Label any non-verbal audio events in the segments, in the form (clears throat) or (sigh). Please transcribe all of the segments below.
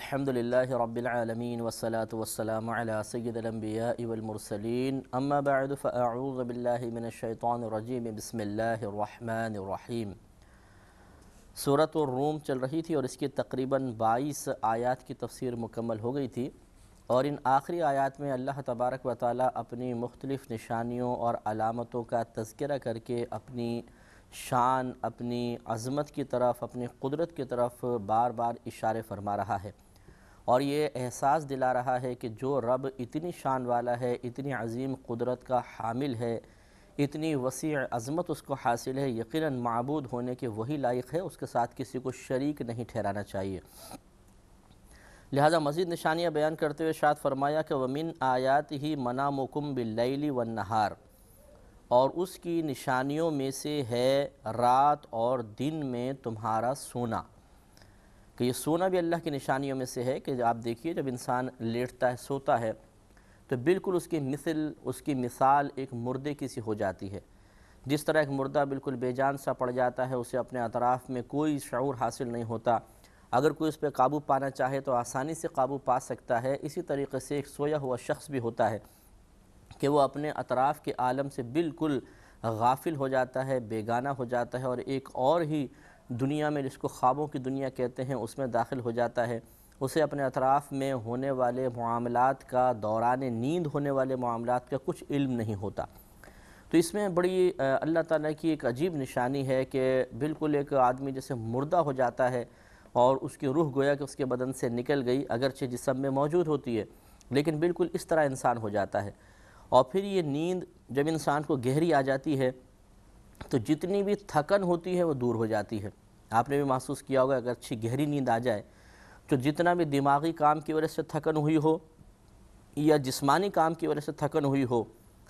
الحمد لله رب العالمين والصلاة والسلام على سيد الأنبياء والمرسلين أما بعد فأعوذ بالله من الشيطان الرجيم بسم الله الرحمن صورت سورة الروم چل رہی تھی اور اس کی تقریباً بائیس آیات کی تفسیر مکمل ہو گئی تھی اور ان آخری آیات میں اللہ تبارک و تعالی اپنی مختلف نشانیوں اور علامتوں کا تذکرہ کر کے اپنی شان اپنی عظمت کی طرف اپنی قدرت کی طرف بار بار اشارے فرما رہا ہے اور یہ احساس دلا رہا ہے کہ جو رب اتنی شان والا ہے اتنی عظیم قدرت کا حامل ہے اتنی وسیع عظمت اس کو حاصل ہے یقیناً معبود ہونے کے وہی لائق ہے اس کے ساتھ کسی کو شریک نہیں ٹھہرانا چاہیے لہذا مزید نشانیاں بیان کرتے ہوئے شاد فرمایا کہ وَمِنْ آیَاتِهِ آیات ہی منام کم اور اس کی نشانیوں میں سے ہے رات اور دن میں تمہارا سونا کہ یہ سونا بھی اللہ کی نشانیوں میں سے ہے کہ آپ دیکھیے جب انسان لیٹتا ہے سوتا ہے تو بالکل اس کی مثل اس کی مثال ایک مردے کی سی ہو جاتی ہے جس طرح ایک مردہ بالکل بے جان سا پڑ جاتا ہے اسے اپنے اطراف میں کوئی شعور حاصل نہیں ہوتا اگر کوئی اس پہ قابو پانا چاہے تو آسانی سے قابو پا سکتا ہے اسی طریقے سے ایک سویا ہوا شخص بھی ہوتا ہے کہ وہ اپنے اطراف کے عالم سے بالکل غافل ہو جاتا ہے بیگانہ ہو جاتا ہے اور ایک اور ہی دنیا میں جس کو خوابوں کی دنیا کہتے ہیں اس میں داخل ہو جاتا ہے اسے اپنے اطراف میں ہونے والے معاملات کا دوران نیند ہونے والے معاملات کا کچھ علم نہیں ہوتا تو اس میں بڑی اللہ تعالیٰ کی ایک عجیب نشانی ہے کہ بالکل ایک آدمی جیسے مردہ ہو جاتا ہے اور اس کی روح گویا کہ اس کے بدن سے نکل گئی اگرچہ جسم میں موجود ہوتی ہے لیکن بالکل اس طرح انسان ہو جاتا ہے اور پھر یہ نیند جب انسان کو گہری آ جاتی ہے تو جتنی بھی تھکن ہوتی ہے وہ دور ہو جاتی ہے آپ نے بھی محسوس کیا ہوگا اگر اچھی گہری نیند آ جائے تو جتنا بھی دماغی کام کی وجہ سے تھکن ہوئی ہو یا جسمانی کام کی وجہ سے تھکن ہوئی ہو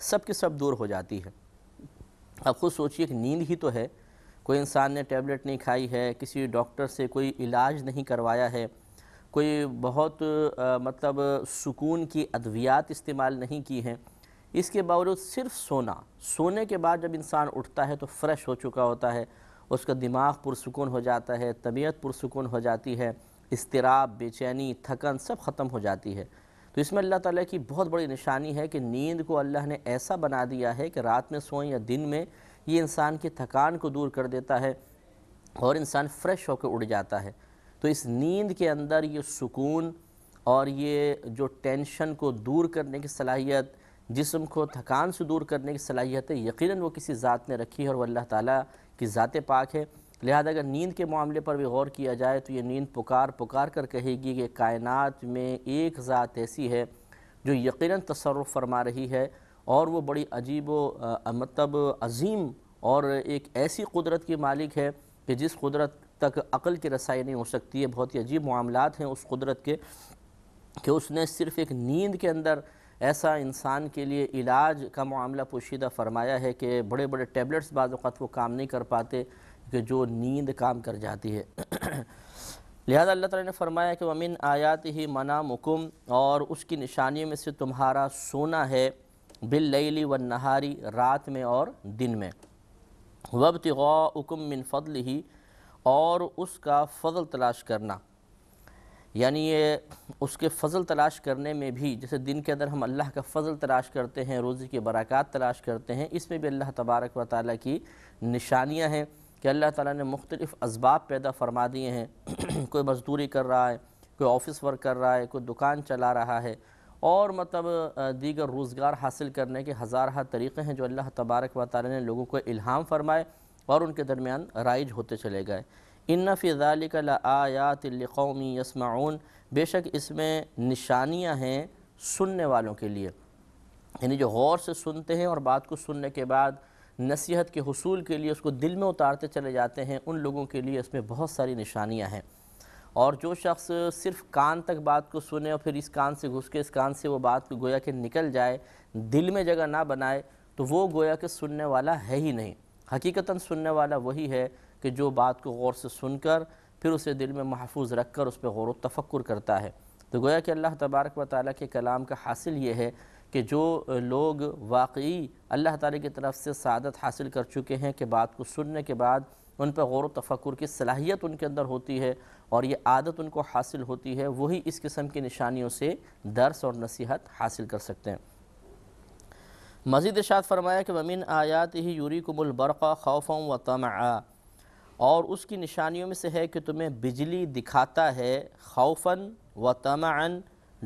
سب کی سب دور ہو جاتی ہے اب خود سوچیے کہ نیند ہی تو ہے کوئی انسان نے ٹیبلٹ نہیں کھائی ہے کسی ڈاکٹر سے کوئی علاج نہیں کروایا ہے کوئی بہت مطلب سکون کی ادویات استعمال نہیں کی ہیں اس کے باوجود صرف سونا سونے کے بعد جب انسان اٹھتا ہے تو فریش ہو چکا ہوتا ہے اس کا دماغ پرسکون ہو جاتا ہے طبیعت پرسکون ہو جاتی ہے اضطراب بے چینی تھکن سب ختم ہو جاتی ہے تو اس میں اللہ تعالیٰ کی بہت بڑی نشانی ہے کہ نیند کو اللہ نے ایسا بنا دیا ہے کہ رات میں سوئیں یا دن میں یہ انسان کی تھکان کو دور کر دیتا ہے اور انسان فریش ہو کے اٹھ جاتا ہے تو اس نیند کے اندر یہ سکون اور یہ جو ٹینشن کو دور کرنے کی صلاحیت جسم کو تھکان سے دور کرنے کی صلاحیت ہے یقیناً وہ کسی ذات نے رکھی ہے اور وہ اللہ تعالیٰ کی ذات پاک ہے لہذا اگر نیند کے معاملے پر بھی غور کیا جائے تو یہ نیند پکار پکار کر کہے گی کہ کائنات میں ایک ذات ایسی ہے جو یقیناً تصرف فرما رہی ہے اور وہ بڑی عجیب و مطلب عظیم اور ایک ایسی قدرت کی مالک ہے کہ جس قدرت تک عقل کی رسائی نہیں ہو سکتی ہے بہت ہی عجیب معاملات ہیں اس قدرت کے کہ اس نے صرف ایک نیند کے اندر ایسا انسان کے لیے علاج کا معاملہ پوشیدہ فرمایا ہے کہ بڑے بڑے ٹیبلٹس بعض اوقات وہ کام نہیں کر پاتے کہ جو نیند کام کر جاتی ہے (clears throat) لہذا اللہ تعالیٰ نے فرمایا کہ وَمِنْ آیات ہی منع اور اس کی نشانی میں سے تمہارا سونا ہے باللیلی والنہاری رات میں اور دن میں وب تغم من فضل اور اس کا فضل تلاش کرنا یعنی یہ اس کے فضل تلاش کرنے میں بھی جیسے دن کے اندر ہم اللہ کا فضل تلاش کرتے ہیں روزی کے برکات تلاش کرتے ہیں اس میں بھی اللہ تبارک و تعالیٰ کی نشانیاں ہیں کہ اللہ تعالیٰ نے مختلف اسباب پیدا فرما دیے ہیں (clears throat) کوئی مزدوری کر رہا ہے کوئی آفس ورک کر رہا ہے کوئی دکان چلا رہا ہے اور مطلب دیگر روزگار حاصل کرنے کے ہزارہ طریقے ہیں جو اللہ تبارک و تعالیٰ نے لوگوں کو الہام فرمائے اور ان کے درمیان رائج ہوتے چلے گئے ذالک لآیات لقومی یسمعون بے شک اس میں نشانیاں ہیں سننے والوں کے لیے یعنی جو غور سے سنتے ہیں اور بات کو سننے کے بعد نصیحت کے حصول کے لیے اس کو دل میں اتارتے چلے جاتے ہیں ان لوگوں کے لیے اس میں بہت ساری نشانیاں ہیں اور جو شخص صرف کان تک بات کو سنے اور پھر اس کان سے گھس کے اس کان سے وہ بات کو گویا کہ نکل جائے دل میں جگہ نہ بنائے تو وہ گویا کہ سننے والا ہے ہی نہیں حقیقتاً سننے والا وہی ہے کہ جو بات کو غور سے سن کر پھر اسے دل میں محفوظ رکھ کر اس پہ غور و تفکر کرتا ہے تو گویا کہ اللہ تبارک و تعالیٰ کے کلام کا حاصل یہ ہے کہ جو لوگ واقعی اللہ تعالیٰ کی طرف سے سعادت حاصل کر چکے ہیں کہ بات کو سننے کے بعد ان پہ غور و تفکر کی صلاحیت ان کے اندر ہوتی ہے اور یہ عادت ان کو حاصل ہوتی ہے وہی اس قسم کی نشانیوں سے درس اور نصیحت حاصل کر سکتے ہیں مزید ارشاد فرمایا کہ ممین آیات ہی یوریکم البرقہ خوف و تمعہ اور اس کی نشانیوں میں سے ہے کہ تمہیں بجلی دکھاتا ہے خوفاً و تمعن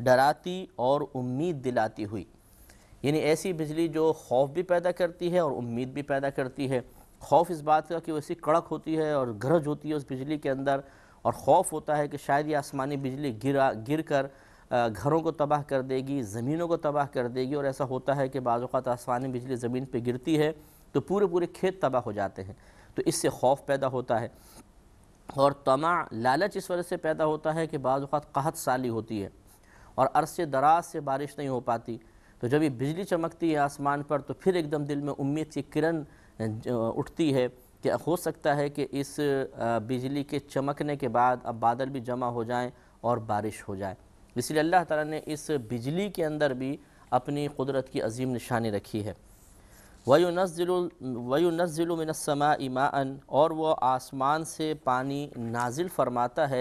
ڈراتی اور امید دلاتی ہوئی یعنی ایسی بجلی جو خوف بھی پیدا کرتی ہے اور امید بھی پیدا کرتی ہے خوف اس بات کا کہ وہ ایسی کڑک ہوتی ہے اور گرج ہوتی ہے اس بجلی کے اندر اور خوف ہوتا ہے کہ شاید یہ آسمانی بجلی گرا گر کر گھروں کو تباہ کر دے گی زمینوں کو تباہ کر دے گی اور ایسا ہوتا ہے کہ بعض اوقات آسمانی بجلی زمین پہ گرتی ہے تو پورے پورے کھیت تباہ ہو جاتے ہیں تو اس سے خوف پیدا ہوتا ہے اور طمع لالچ اس وجہ سے پیدا ہوتا ہے کہ بعض اوقات قحط سالی ہوتی ہے اور عرصے دراز سے بارش نہیں ہو پاتی تو جب یہ بجلی چمکتی ہے آسمان پر تو پھر ایک دم دل میں امید کی کرن اٹھتی ہے کہ ہو سکتا ہے کہ اس بجلی کے چمکنے کے بعد اب بادل بھی جمع ہو جائیں اور بارش ہو جائے اس لیے اللہ تعالیٰ نے اس بجلی کے اندر بھی اپنی قدرت کی عظیم نشانی رکھی ہے وَيُنَزِّلُ نظل الویونزل المنسماں اماً اور وہ آسمان سے پانی نازل فرماتا ہے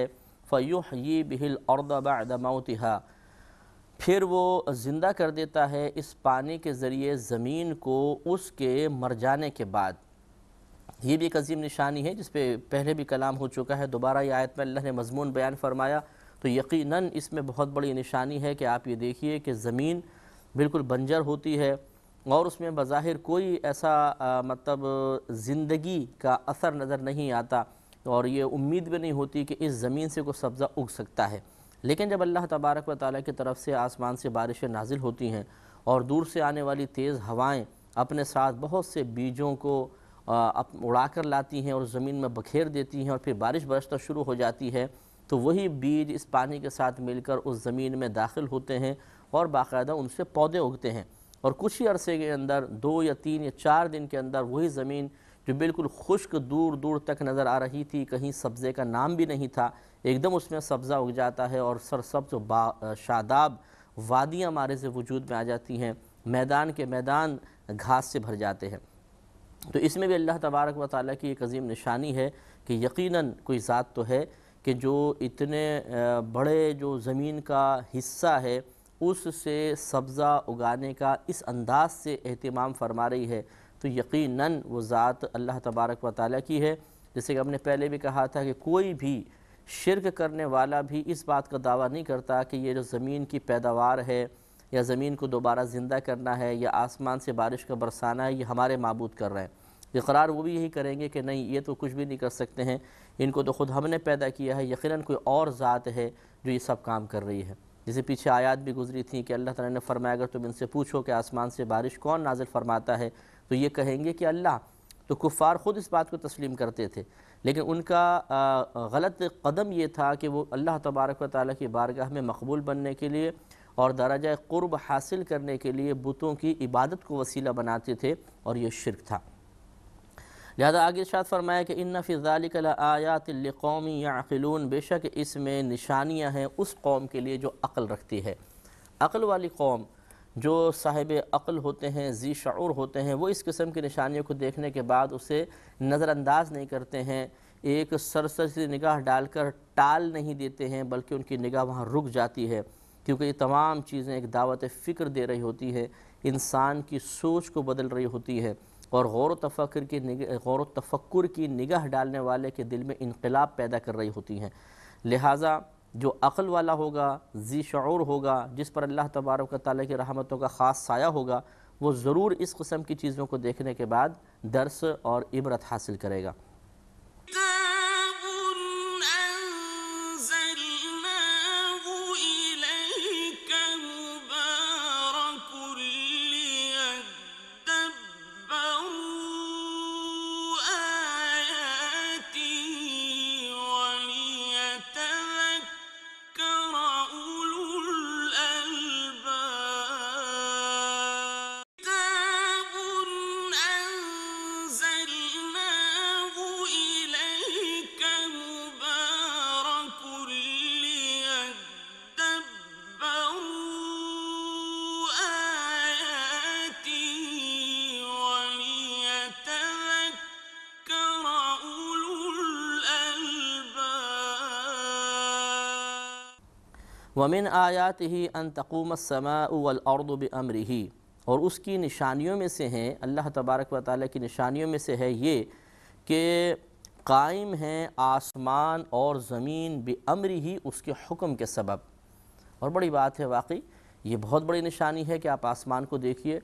فَيُحْيِي بِهِ الْأَرْضَ بَعْدَ مَوْتِهَا پھر وہ زندہ کر دیتا ہے اس پانی کے ذریعے زمین کو اس کے مر جانے کے بعد یہ بھی ایک عظیم نشانی ہے جس پہ پہلے بھی کلام ہو چکا ہے دوبارہ یہ آیت میں اللہ نے مضمون بیان فرمایا تو یقیناً اس میں بہت بڑی نشانی ہے کہ آپ یہ دیکھیے کہ زمین بالکل بنجر ہوتی ہے اور اس میں بظاہر کوئی ایسا مطلب زندگی کا اثر نظر نہیں آتا اور یہ امید بھی نہیں ہوتی کہ اس زمین سے کوئی سبزہ اگ سکتا ہے لیکن جب اللہ تبارک و تعالیٰ کی طرف سے آسمان سے بارشیں نازل ہوتی ہیں اور دور سے آنے والی تیز ہوائیں اپنے ساتھ بہت سے بیجوں کو اڑا کر لاتی ہیں اور زمین میں بکھیر دیتی ہیں اور پھر بارش برشتا شروع ہو جاتی ہے تو وہی بیج اس پانی کے ساتھ مل کر اس زمین میں داخل ہوتے ہیں اور باقاعدہ ان سے پودے اگتے ہیں اور کچھ ہی عرصے کے اندر دو یا تین یا چار دن کے اندر وہی زمین جو بالکل خشک دور دور تک نظر آ رہی تھی کہیں سبزے کا نام بھی نہیں تھا ایک دم اس میں سبزہ اگ جاتا ہے اور سر سبز و با شاداب وادیاں ہمارے سے وجود میں آ جاتی ہیں میدان کے میدان گھاس سے بھر جاتے ہیں تو اس میں بھی اللہ تبارک و تعالیٰ کی ایک عظیم نشانی ہے کہ یقیناً کوئی ذات تو ہے کہ جو اتنے بڑے جو زمین کا حصہ ہے اس سے سبزہ اگانے کا اس انداز سے اہتمام فرما رہی ہے تو یقیناً وہ ذات اللہ تبارک و تعالیٰ کی ہے جیسے کہ ہم نے پہلے بھی کہا تھا کہ کوئی بھی شرک کرنے والا بھی اس بات کا دعویٰ نہیں کرتا کہ یہ جو زمین کی پیداوار ہے یا زمین کو دوبارہ زندہ کرنا ہے یا آسمان سے بارش کا برسانا ہے یہ ہمارے معبود کر رہے ہیں یہ قرار وہ بھی یہی کریں گے کہ نہیں یہ تو کچھ بھی نہیں کر سکتے ہیں ان کو تو خود ہم نے پیدا کیا ہے یقیناً کوئی اور ذات ہے جو یہ سب کام کر رہی ہے جسے پیچھے آیات بھی گزری تھیں کہ اللہ تعالیٰ نے فرمایا اگر تم ان سے پوچھو کہ آسمان سے بارش کون نازل فرماتا ہے تو یہ کہیں گے کہ اللہ تو کفار خود اس بات کو تسلیم کرتے تھے لیکن ان کا غلط قدم یہ تھا کہ وہ اللہ تبارک و تعالیٰ کی بارگاہ میں مقبول بننے کے لیے اور درجہ قرب حاصل کرنے کے لیے بتوں کی عبادت کو وسیلہ بناتے تھے اور یہ شرک تھا لہذا آگے ارشاد فرمایا کہ ان لا آیات لقوم یعقلون بے شک اس میں نشانیاں ہیں اس قوم کے لیے جو عقل رکھتی ہے عقل والی قوم جو صاحب عقل ہوتے ہیں ذی شعور ہوتے ہیں وہ اس قسم کی نشانیوں کو دیکھنے کے بعد اسے نظر انداز نہیں کرتے ہیں ایک سرسر نگاہ ڈال کر ٹال نہیں دیتے ہیں بلکہ ان کی نگاہ وہاں رک جاتی ہے کیونکہ یہ تمام چیزیں ایک دعوت فکر دے رہی ہوتی ہے انسان کی سوچ کو بدل رہی ہوتی ہے اور غور و تفکر کی غور و تفکر کی نگاہ ڈالنے والے کے دل میں انقلاب پیدا کر رہی ہوتی ہیں لہٰذا جو عقل والا ہوگا ذی شعور ہوگا جس پر اللہ تبارک تعالیٰ کی رحمتوں کا خاص سایہ ہوگا وہ ضرور اس قسم کی چیزوں کو دیکھنے کے بعد درس اور عبرت حاصل کرے گا ومن آیات ہی ان تقوم السماء والارض بمری اور اس کی نشانیوں میں سے ہیں اللہ تبارک و تعالیٰ کی نشانیوں میں سے ہے یہ کہ قائم ہیں آسمان اور زمین بھی ہی اس کے حکم کے سبب اور بڑی بات ہے واقعی یہ بہت بڑی نشانی ہے کہ آپ آسمان کو دیکھیے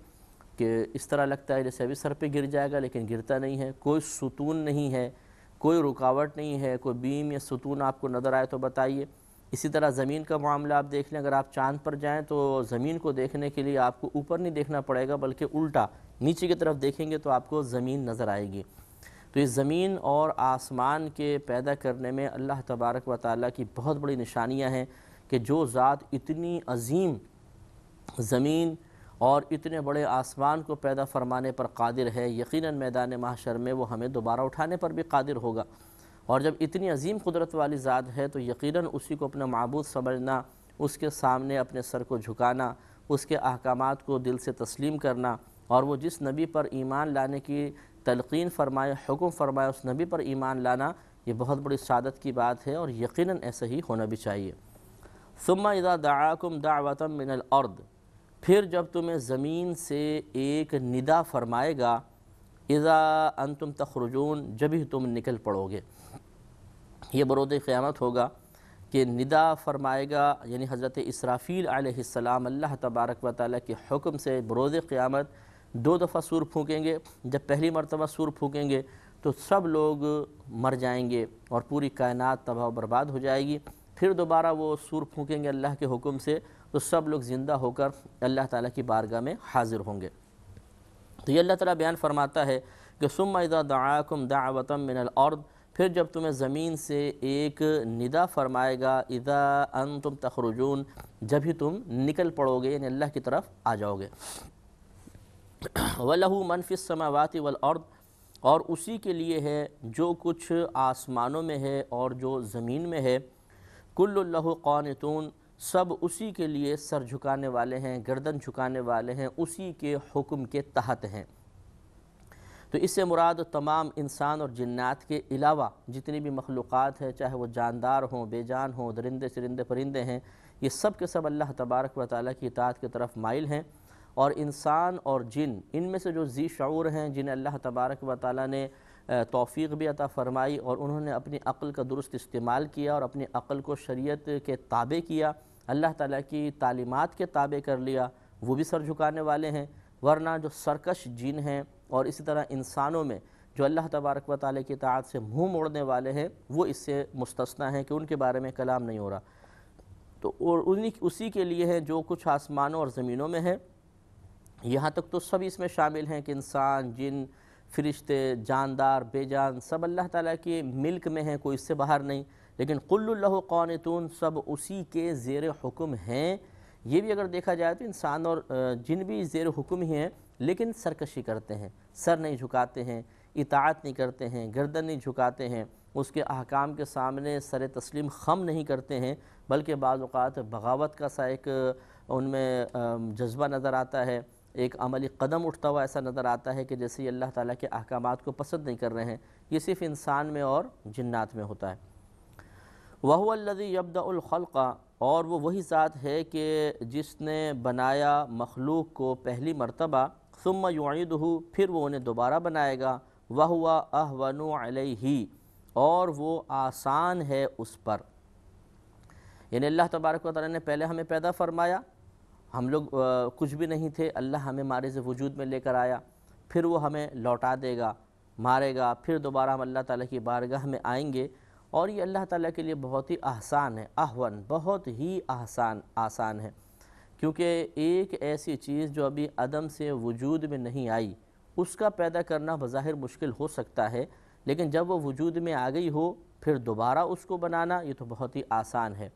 کہ اس طرح لگتا ہے جیسے ابھی سر پہ گر جائے گا لیکن گرتا نہیں ہے کوئی ستون نہیں ہے کوئی رکاوٹ نہیں ہے کوئی بیم یا ستون آپ کو نظر آئے تو بتائیے اسی طرح زمین کا معاملہ آپ دیکھ لیں اگر آپ چاند پر جائیں تو زمین کو دیکھنے کے لیے آپ کو اوپر نہیں دیکھنا پڑے گا بلکہ الٹا نیچے کی طرف دیکھیں گے تو آپ کو زمین نظر آئے گی تو یہ زمین اور آسمان کے پیدا کرنے میں اللہ تبارک و تعالیٰ کی بہت بڑی نشانیاں ہیں کہ جو ذات اتنی عظیم زمین اور اتنے بڑے آسمان کو پیدا فرمانے پر قادر ہے یقیناً میدان محشر میں وہ ہمیں دوبارہ اٹھانے پر بھی قادر ہوگا اور جب اتنی عظیم قدرت والی ذات ہے تو یقیناً اسی کو اپنا معبود سمجھنا اس کے سامنے اپنے سر کو جھکانا اس کے احکامات کو دل سے تسلیم کرنا اور وہ جس نبی پر ایمان لانے کی تلقین فرمائے حکم فرمائے اس نبی پر ایمان لانا یہ بہت بڑی سعادت کی بات ہے اور یقیناً ایسا ہی ہونا بھی چاہیے ثم اذا دا دعوتا من الارض پھر جب تمہیں زمین سے ایک ندا فرمائے گا اذا انتم تخرجون ہی تم نکل پڑو گے یہ برود قیامت ہوگا کہ ندا فرمائے گا یعنی حضرت اسرافیل علیہ السلام اللہ تبارک و تعالیٰ کے حکم سے برود قیامت دو دفعہ سور پھونکیں گے جب پہلی مرتبہ سور پھونکیں گے تو سب لوگ مر جائیں گے اور پوری کائنات تباہ و برباد ہو جائے گی پھر دوبارہ وہ سور پھونکیں گے اللہ کے حکم سے تو سب لوگ زندہ ہو کر اللہ تعالیٰ کی بارگاہ میں حاضر ہوں گے تو یہ اللہ تعالیٰ بیان فرماتا ہے کہ سما اذا دعاکم دعوتا من الارض پھر جب تمہیں زمین سے ایک ندا فرمائے گا اذا انتم تخرجون جب ہی تم نکل پڑو گے یعنی اللہ کی طرف آ جاؤ گے وَلَهُ مَنْ فِي السَّمَاوَاتِ وَالْأَرْضِ اور اسی کے لیے ہے جو کچھ آسمانوں میں ہے اور جو زمین میں ہے کل الحو قَانِتُونَ سب اسی کے لیے سر جھکانے والے ہیں گردن جھکانے والے ہیں اسی کے حکم کے تحت ہیں تو اس سے مراد تمام انسان اور جنات کے علاوہ جتنی بھی مخلوقات ہیں چاہے وہ جاندار ہوں بے جان ہوں درندے سرندے پرندے ہیں یہ سب کے سب اللہ تبارک و تعالیٰ کی اطاعت کے طرف مائل ہیں اور انسان اور جن ان میں سے جو ذی شعور ہیں جنہیں اللہ تبارک و تعالیٰ نے توفیق بھی عطا فرمائی اور انہوں نے اپنی عقل کا درست استعمال کیا اور اپنی عقل کو شریعت کے تابع کیا اللہ تعالیٰ کی تعلیمات کے تابع کر لیا وہ بھی سر جھکانے والے ہیں ورنہ جو سرکش جن ہیں اور اسی طرح انسانوں میں جو اللہ تبارک و تعالی کی اطاعت سے منہ موڑنے والے ہیں وہ اس سے مستثنا ہیں کہ ان کے بارے میں کلام نہیں ہو رہا تو اسی کے لیے ہیں جو کچھ آسمانوں اور زمینوں میں ہے یہاں تک تو سب اس میں شامل ہیں کہ انسان جن فرشتے جاندار بے جان سب اللہ تعالیٰ کے ملک میں ہیں کوئی اس سے باہر نہیں لیکن قل اللہ قانتون سب اسی کے زیر حکم ہیں یہ بھی اگر دیکھا جائے تو انسان اور جن بھی زیر حکم ہی ہیں لیکن سرکشی کرتے ہیں سر نہیں جھکاتے ہیں اطاعت نہیں کرتے ہیں گردن نہیں جھکاتے ہیں اس کے احکام کے سامنے سر تسلیم خم نہیں کرتے ہیں بلکہ بعض اوقات بغاوت کا سا ایک ان میں جذبہ نظر آتا ہے ایک عملی قدم اٹھتا ہوا ایسا نظر آتا ہے کہ جیسے یہ اللہ تعالیٰ کے احکامات کو پسند نہیں کر رہے ہیں یہ صرف انسان میں اور جنات میں ہوتا ہے وہو اللہ الخلق اور وہ وہی ذات ہے کہ جس نے بنایا مخلوق کو پہلی مرتبہ ثم یعیدہو پھر وہ انہیں دوبارہ بنائے گا وَهُوَ أَهْوَنُ عَلَيْهِ اور وہ آسان ہے اس پر یعنی اللہ تبارک و تعالی نے پہلے ہمیں پیدا فرمایا ہم لوگ کچھ بھی نہیں تھے اللہ ہمیں مارے سے وجود میں لے کر آیا پھر وہ ہمیں لوٹا دے گا مارے گا پھر دوبارہ ہم اللہ تعالیٰ کی بارگاہ میں آئیں گے اور یہ اللہ تعالیٰ کے لیے بہت ہی احسان ہے احون بہت ہی احسان آسان ہے کیونکہ ایک ایسی چیز جو ابھی عدم سے وجود میں نہیں آئی اس کا پیدا کرنا بظاہر مشکل ہو سکتا ہے لیکن جب وہ وجود میں آ گئی ہو پھر دوبارہ اس کو بنانا یہ تو بہت ہی آسان ہے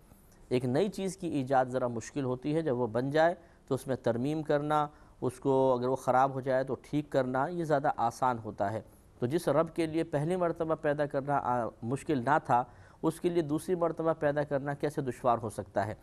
ایک نئی چیز کی ایجاد ذرا مشکل ہوتی ہے جب وہ بن جائے تو اس میں ترمیم کرنا اس کو اگر وہ خراب ہو جائے تو ٹھیک کرنا یہ زیادہ آسان ہوتا ہے تو جس رب کے لیے پہلی مرتبہ پیدا کرنا مشکل نہ تھا اس کے لیے دوسری مرتبہ پیدا کرنا کیسے دشوار ہو سکتا ہے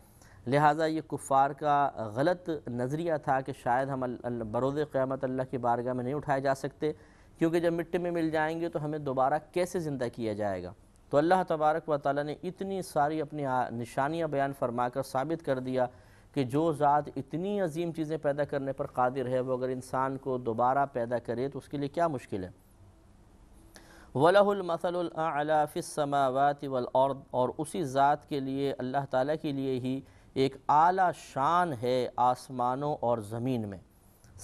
لہٰذا یہ کفار کا غلط نظریہ تھا کہ شاید ہم بروز قیامت اللہ کی بارگاہ میں نہیں اٹھائے جا سکتے کیونکہ جب مٹی میں مل جائیں گے تو ہمیں دوبارہ کیسے زندہ کیا جائے گا تو اللہ تبارک و تعالیٰ نے اتنی ساری اپنی نشانیاں بیان فرما کر ثابت کر دیا کہ جو ذات اتنی عظیم چیزیں پیدا کرنے پر قادر ہے وہ اگر انسان کو دوبارہ پیدا کرے تو اس کے لیے کیا مشکل ہے وَلَهُ الْمَثَلُ الْأَعْلَى فِي السَّمَاوَاتِ وَالْأَرْضِ اور اسی ذات کے لیے اللہ تعالیٰ کے لیے ہی ایک اعلیٰ شان ہے آسمانوں اور زمین میں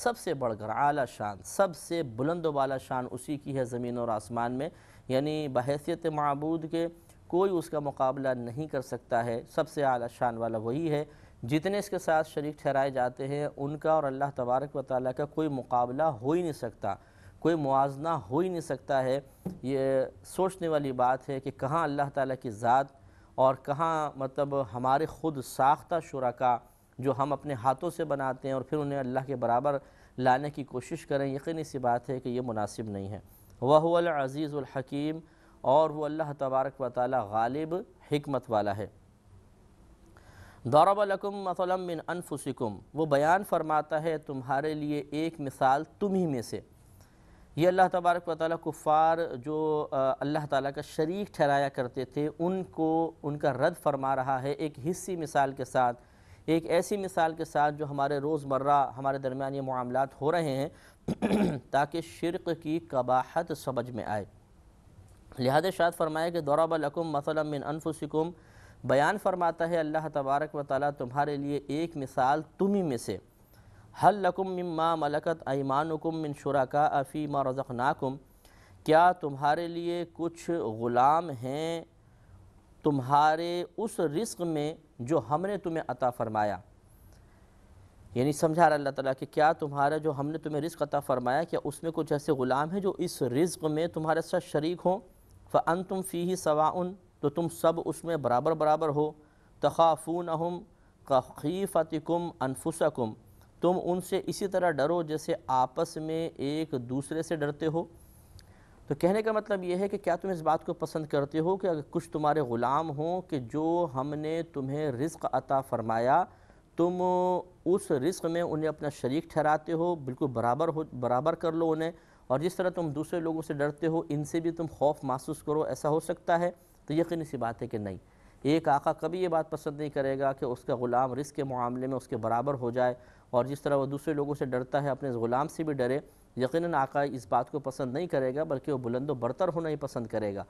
سب سے بڑھ کر اعلیٰ شان سب سے بلند و بالا شان اسی کی ہے زمین اور آسمان میں یعنی بحیثیت معبود کے کوئی اس کا مقابلہ نہیں کر سکتا ہے سب سے اعلیٰ شان والا وہی ہے جتنے اس کے ساتھ شریک ٹھہرائے جاتے ہیں ان کا اور اللہ تبارک و تعالیٰ کا کوئی مقابلہ ہو ہی نہیں سکتا کوئی موازنہ ہو ہی نہیں سکتا ہے یہ سوچنے والی بات ہے کہ کہاں اللہ تعالیٰ کی ذات اور کہاں مطلب ہمارے خود ساختہ شرکا جو ہم اپنے ہاتھوں سے بناتے ہیں اور پھر انہیں اللہ کے برابر لانے کی کوشش کریں یقینی سی بات ہے کہ یہ مناسب نہیں ہے وہ العزیز الحکیم اور وہ اللہ تبارک و تعالی غالب حکمت والا ہے دور لکم مثلا من انفسکم وہ بیان فرماتا ہے تمہارے لیے ایک مثال تم ہی میں سے یہ اللہ تبارک و تعالیٰ کفار جو اللہ تعالیٰ کا شریک ٹھہرایا کرتے تھے ان کو ان کا رد فرما رہا ہے ایک حصی مثال کے ساتھ ایک ایسی مثال کے ساتھ جو ہمارے روزمرہ ہمارے درمیان یہ معاملات ہو رہے ہیں (clears throat) تاکہ شرق کی قباحت سمجھ میں آئے لہذا شاید فرمایا کہ دورہ لکم مثلا من انفسکم بیان فرماتا ہے اللہ تبارک و تعالیٰ تمہارے لیے ایک مثال تم ہی میں سے لکم مما ملکت ایمانکم من ان شرا کا فی مزق کیا تمہارے لیے کچھ غلام ہیں تمہارے اس رزق میں جو ہم نے تمہیں عطا فرمایا یعنی سمجھا رہا اللہ تعالیٰ کہ کیا تمہارا جو ہم نے تمہیں رزق عطا فرمایا کیا اس میں کچھ ایسے غلام ہیں جو اس رزق میں تمہارے ساتھ شریک ہوں فَأَنْتُمْ فِيهِ سَوَاءٌ تو تم سب اس میں برابر برابر ہو تَخَافُونَهُمْ اہم أَنفُسَكُمْ تم ان سے اسی طرح ڈرو جیسے آپس میں ایک دوسرے سے ڈرتے ہو تو کہنے کا مطلب یہ ہے کہ کیا تم اس بات کو پسند کرتے ہو کہ اگر کچھ تمہارے غلام ہوں کہ جو ہم نے تمہیں رزق عطا فرمایا تم اس رزق میں انہیں اپنا شریک ٹھہراتے ہو بالکل برابر ہو برابر کر لو انہیں اور جس طرح تم دوسرے لوگوں سے ڈرتے ہو ان سے بھی تم خوف محسوس کرو ایسا ہو سکتا ہے تو یقین سی بات ہے کہ نہیں ایک آقا کبھی یہ بات پسند نہیں کرے گا کہ اس کا غلام رزق کے معاملے میں اس کے برابر ہو جائے اور جس طرح وہ دوسرے لوگوں سے ڈرتا ہے اپنے غلام سے بھی ڈرے یقیناً آقا اس بات کو پسند نہیں کرے گا بلکہ وہ بلند و برتر ہونا ہی پسند کرے گا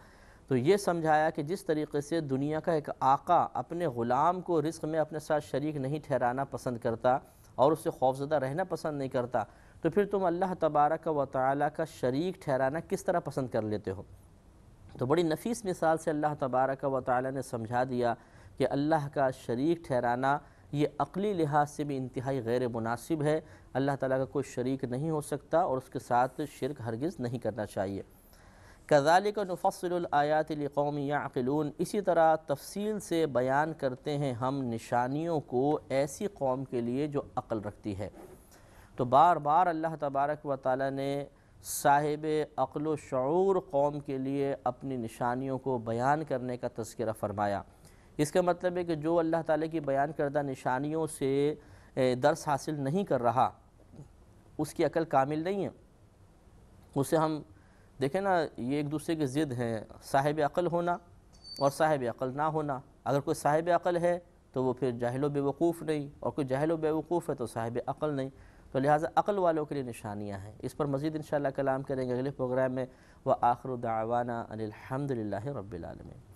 تو یہ سمجھایا کہ جس طریقے سے دنیا کا ایک آقا اپنے غلام کو رزق میں اپنے ساتھ شریک نہیں ٹھہرانا پسند کرتا اور اسے خوفزدہ رہنا پسند نہیں کرتا تو پھر تم اللہ تبارک و تعالیٰ کا شریک ٹھہرانا کس طرح پسند کر لیتے ہو تو بڑی نفیس مثال سے اللہ تبارک و تعالی نے سمجھا دیا کہ اللہ کا شریک ٹھہرانا یہ عقلی لحاظ سے بھی انتہائی غیر مناسب ہے اللہ تعالیٰ کا کوئی شریک نہیں ہو سکتا اور اس کے ساتھ شرک ہرگز نہیں کرنا چاہیے کزال نُفَصِّلُ الْآيَاتِ لِقَوْمِ يَعْقِلُونَ اسی طرح تفصیل سے بیان کرتے ہیں ہم نشانیوں کو ایسی قوم کے لیے جو عقل رکھتی ہے تو بار بار اللہ تبارک و تعالیٰ نے صاحب عقل و شعور قوم کے لیے اپنی نشانیوں کو بیان کرنے کا تذکرہ فرمایا اس کا مطلب ہے کہ جو اللہ تعالیٰ کی بیان کردہ نشانیوں سے درس حاصل نہیں کر رہا اس کی عقل کامل نہیں ہے اسے ہم دیکھیں نا یہ ایک دوسرے کے ضد ہیں صاحب عقل ہونا اور صاحب عقل نہ ہونا اگر کوئی صاحب عقل ہے تو وہ پھر جاہل و وقوف نہیں اور کوئی جاہل و وقوف ہے تو صاحب عقل نہیں تو لہٰذا عقل والوں کے لیے نشانیاں ہیں اس پر مزید انشاءاللہ کلام کریں گے اگلے پروگرام میں وہ آخر دعوانا داوانہ الحمد للہ رب العالمین